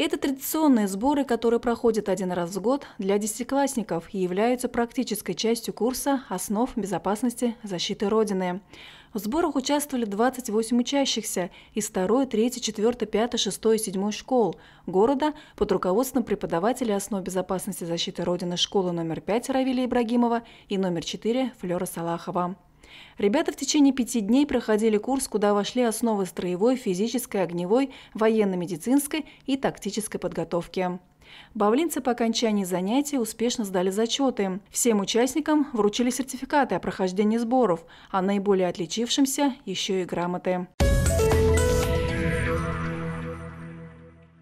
Это традиционные сборы, которые проходят один раз в год для десятиклассников и являются практической частью курса «Основ безопасности защиты Родины». В сборах участвовали 28 учащихся из 2, 3, 4, 5, 6 и 7 школ города под руководством преподавателей основ безопасности защиты Родины школы номер 5 Равиля Ибрагимова и номер 4 Флера Салахова. Ребята в течение пяти дней проходили курс, куда вошли основы строевой, физической, огневой, военно-медицинской и тактической подготовки. Бавлинцы по окончании занятий успешно сдали зачеты. Всем участникам вручили сертификаты о прохождении сборов, а наиболее отличившимся еще и грамоты.